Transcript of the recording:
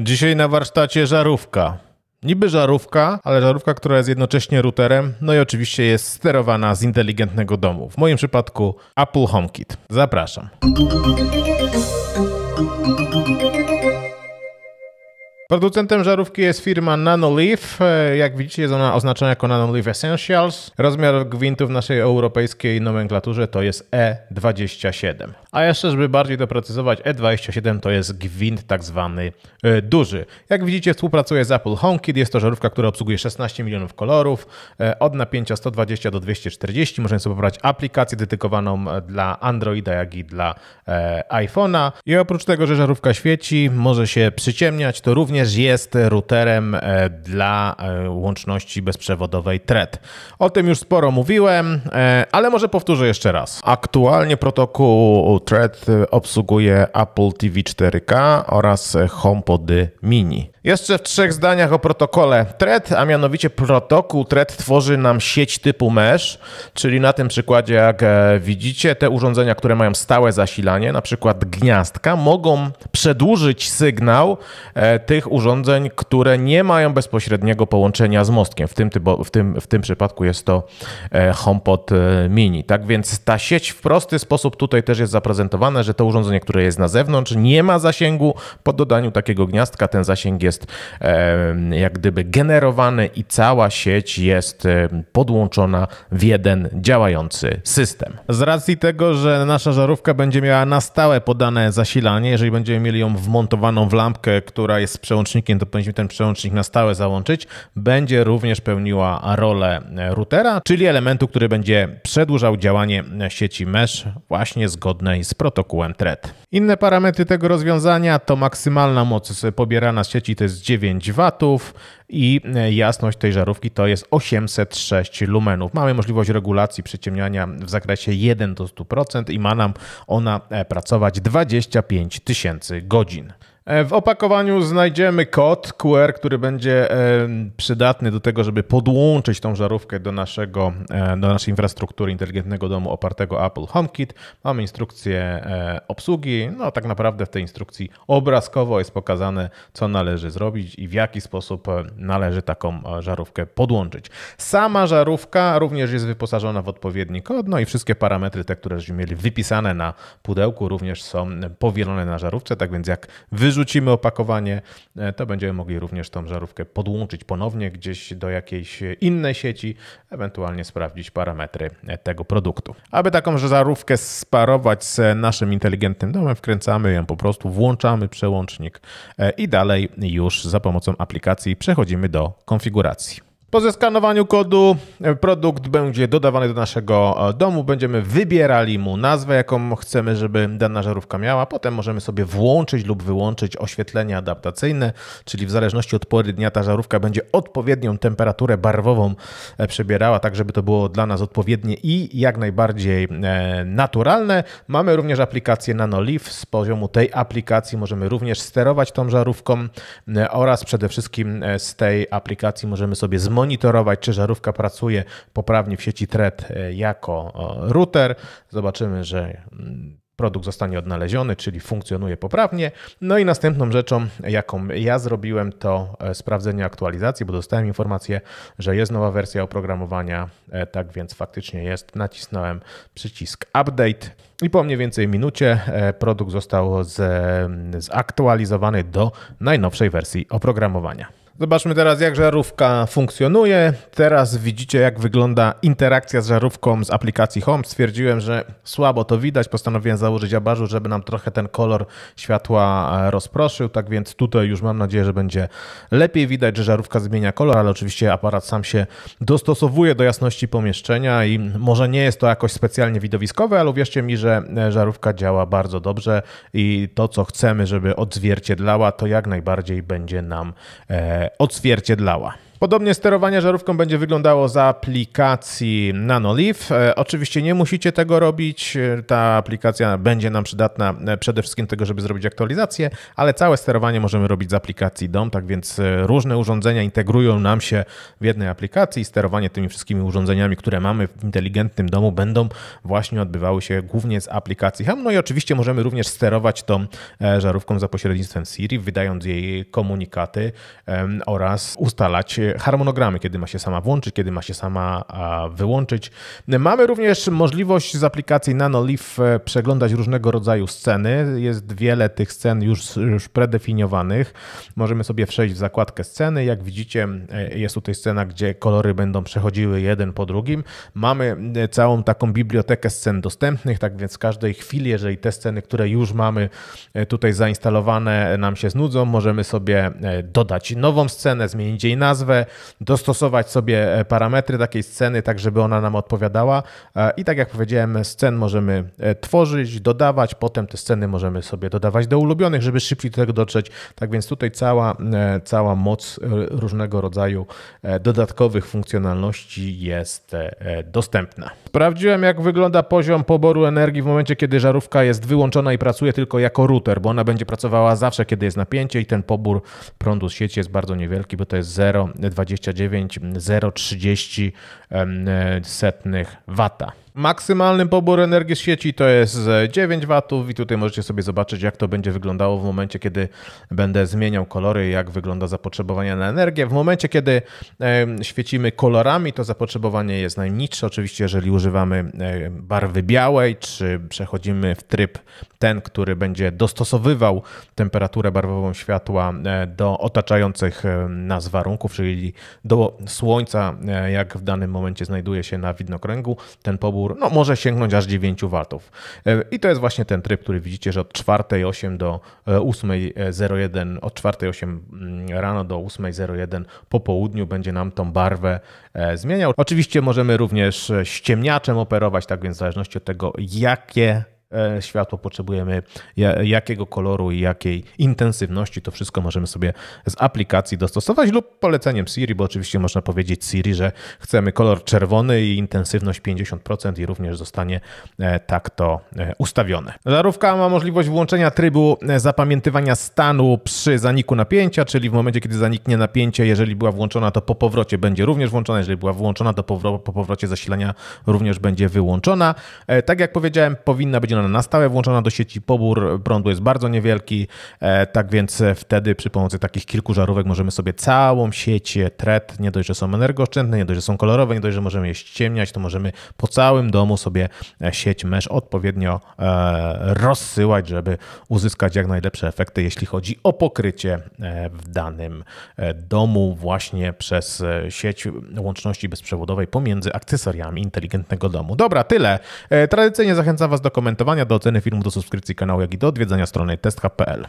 Dzisiaj na warsztacie żarówka. Niby żarówka, ale żarówka, która jest jednocześnie routerem, no i oczywiście jest sterowana z inteligentnego domu. W moim przypadku Apple HomeKit. Zapraszam. Producentem żarówki jest firma Nanoleaf. E, jak widzicie, jest ona oznaczona jako Nanoleaf Essentials. Rozmiar gwintu w naszej europejskiej nomenklaturze to jest E27. A jeszcze, żeby bardziej doprecyzować, E27 to jest gwint tak zwany e, duży. Jak widzicie, współpracuje z Apple HomeKit. Jest to żarówka, która obsługuje 16 milionów kolorów. E, od napięcia 120 do 240 możemy sobie wybrać aplikację dedykowaną dla Androida, jak i dla iPhone'a. I oprócz tego, że żarówka świeci, może się przyciemniać, to również również jest routerem e, dla e, łączności bezprzewodowej Thread. O tym już sporo mówiłem, e, ale może powtórzę jeszcze raz. Aktualnie protokół Thread obsługuje Apple TV 4K oraz HomePod y Mini. Jeszcze w trzech zdaniach o protokole TRED, a mianowicie protokół TRED tworzy nam sieć typu mesh, czyli na tym przykładzie, jak e, widzicie, te urządzenia, które mają stałe zasilanie, na przykład gniazdka, mogą przedłużyć sygnał e, tych urządzeń, które nie mają bezpośredniego połączenia z mostkiem. W tym, w tym, w tym przypadku jest to e, HomePod Mini. Tak więc ta sieć w prosty sposób tutaj też jest zaprezentowana, że to urządzenie, które jest na zewnątrz, nie ma zasięgu. Po dodaniu takiego gniazdka ten zasięg jest jest jak gdyby generowany i cała sieć jest podłączona w jeden działający system. Z racji tego, że nasza żarówka będzie miała na stałe podane zasilanie, jeżeli będziemy mieli ją wmontowaną w lampkę, która jest z przełącznikiem, to powinniśmy ten przełącznik na stałe załączyć, będzie również pełniła rolę e, routera, czyli elementu, który będzie przedłużał działanie e, sieci mesh właśnie zgodnej z protokołem THREAD. Inne parametry tego rozwiązania to maksymalna moc pobierana z sieci to jest 9 W i e, jasność tej żarówki to jest 806 lumenów. Mamy możliwość regulacji przyciemniania w zakresie 1 do 100% i ma nam ona e, pracować 25 tysięcy godzin. E, w opakowaniu znajdziemy kod QR, który będzie e, przydatny do tego, żeby podłączyć tą żarówkę do, naszego, e, do naszej infrastruktury inteligentnego domu opartego Apple HomeKit. Mamy instrukcję obsługi. No, tak naprawdę w tej instrukcji obrazkowo jest pokazane, co należy zrobić i w jaki sposób należy taką żarówkę podłączyć. Sama żarówka również jest wyposażona w odpowiedni kod, no i wszystkie parametry, te, które żeśmy mieli wypisane na pudełku, również są powielone na żarówce. Tak więc, jak wyrzucamy, wyrzucimy opakowanie, e, to będziemy mogli również tą żarówkę podłączyć ponownie gdzieś do jakiejś innej sieci, ewentualnie sprawdzić parametry e, tego produktu. Aby taką żarówkę sparować z naszym inteligentnym domem, wkręcamy ją po prostu, włączamy przełącznik e, i dalej już za pomocą aplikacji przechodzimy do konfiguracji. Po zeskanowaniu kodu e, produkt będzie dodawany do naszego e, domu. Będziemy wybierali mu nazwę, jaką chcemy, żeby dana żarówka miała. Potem możemy sobie włączyć lub wyłączyć oświetlenie adaptacyjne, czyli w zależności od pory dnia ta żarówka będzie odpowiednią temperaturę barwową e, przebierała, tak żeby to było dla nas odpowiednie i jak najbardziej naturalne. Mamy również aplikację NanoLeaf. Z poziomu tej aplikacji możemy również sterować tą żarówką oraz przede wszystkim z tej aplikacji możemy sobie zmontować monitorować, czy żarówka pracuje poprawnie w sieci Thread e, jako router. Zobaczymy, że mm, produkt zostanie odnaleziony, czyli funkcjonuje poprawnie. No i następną rzeczą, jaką ja zrobiłem, to e, sprawdzenie aktualizacji, bo dostałem informację, że jest nowa wersja oprogramowania, e, tak więc faktycznie jest. Nacisnąłem przycisk update i po mniej więcej minucie produkt został z, mm, zaktualizowany do najnowszej wersji oprogramowania. Zobaczmy teraz, jak żarówka funkcjonuje. Teraz widzicie, jak wygląda interakcja z żarówką z aplikacji Home. Stwierdziłem, że słabo to widać. Postanowiłem założyć abarzu, żeby nam trochę ten kolor światła e, rozproszył. Tak więc tutaj już mam nadzieję, że będzie lepiej widać, że żarówka zmienia kolor, ale oczywiście aparat sam się dostosowuje do jasności pomieszczenia i może nie jest to jakoś specjalnie widowiskowe, ale uwierzcie mi, że e, żarówka działa bardzo dobrze i to, co chcemy, żeby odzwierciedlała, to jak najbardziej będzie nam e, odzwierciedlała. Podobnie sterowanie żarówką będzie wyglądało z aplikacji NanoLeaf. E, oczywiście nie musicie tego robić. E, ta aplikacja będzie nam przydatna e, przede wszystkim tego, żeby zrobić aktualizację, ale całe sterowanie możemy robić z aplikacji DOM, tak więc różne urządzenia integrują nam się w jednej aplikacji i sterowanie tymi wszystkimi urządzeniami, które mamy w inteligentnym domu będą właśnie odbywały się głównie z aplikacji HAM. No i oczywiście możemy również sterować tą żarówką za pośrednictwem Siri, wydając jej komunikaty oraz ustalać harmonogramy, kiedy ma się sama włączyć, kiedy ma się sama wyłączyć. Mamy również możliwość z aplikacji NanoLeaf e, przeglądać różnego rodzaju sceny. Jest wiele tych scen już, już predefiniowanych. Możemy sobie przejść w zakładkę sceny. Jak widzicie, e, jest tutaj scena, gdzie kolory będą przechodziły jeden po drugim. Mamy e, całą taką bibliotekę scen dostępnych, tak więc w każdej chwili, jeżeli te sceny, które już mamy tutaj zainstalowane, nam się znudzą, możemy sobie dodać nową scenę, zmienić jej nazwę, dostosować sobie e, parametry takiej sceny, tak żeby ona nam odpowiadała. E, I tak jak powiedziałem, scen możemy e, tworzyć, dodawać, potem te sceny możemy sobie dodawać do ulubionych, żeby szybciej do tego dotrzeć. Tak więc tutaj cała, cała moc różnego rodzaju dodatkowych funkcjonalności jest dostępna. Sprawdziłem, jak wygląda poziom poboru energii w momencie, kiedy żarówka jest wyłączona i pracuje tylko jako router, bo ona będzie pracowała zawsze, kiedy jest napięcie i ten pobór prądu z sieci jest bardzo niewielki, bo to jest 0, 29,030 setnych wata. Maksymalny pobór energii z sieci to jest 9 W i tutaj możecie sobie zobaczyć, jak to będzie wyglądało w momencie, kiedy będę zmieniał kolory, jak wygląda zapotrzebowanie na energię. W momencie, kiedy świecimy kolorami, to zapotrzebowanie jest najniższe. Oczywiście, jeżeli używamy barwy białej, czy przechodzimy w tryb ten, który będzie dostosowywał temperaturę barwową światła e, do otaczających e, nas warunków, czyli do słońca, e, jak w danym momencie znajduje się na widnokręgu, ten pobór no może sięgnąć aż 9 W. E, I to jest właśnie ten tryb, który widzicie, że od 4.08 do 8.01, e, e, od 4.08 mm, rano do 8.01 po południu będzie nam tą barwę zmieniał. Oczywiście możemy również ściemniaczem operować, tak więc w zależności od tego, jakie E, światło potrzebujemy, jakiego koloru i jakiej intensywności, to wszystko możemy sobie z aplikacji dostosować lub poleceniem Siri, bo oczywiście można powiedzieć Siri, że chcemy kolor czerwony i intensywność 50% i również zostanie e, tak to e, ustawione. Żarówka ma możliwość włączenia trybu zapamiętywania stanu przy zaniku napięcia, czyli w momencie, kiedy zaniknie napięcie, jeżeli była włączona, to po powrocie będzie również włączona, jeżeli była włączona, to po powrocie zasilania również będzie wyłączona. Tak jak powiedziałem, powinna być zasilana na stałe, włączona do sieci, pobór prądu jest bardzo niewielki, e, tak więc wtedy przy pomocy takich kilku żarówek możemy sobie całą sieć e, TRED, nie dość, że są energooszczędne, nie dość, że są kolorowe, nie dość, że możemy je ściemniać, to możemy po całym domu sobie e, sieć mesh odpowiednio rozsyłać, żeby uzyskać jak najlepsze efekty, jeśli chodzi o pokrycie w danym domu właśnie przez sieć łączności bezprzewodowej pomiędzy akcesoriami inteligentnego domu. Dobra, tyle. Tradycyjnie zachęcam Was do komentowania komentowania, do oceny filmu, do subskrypcji kanału, jak i do odwiedzania strony test.pl.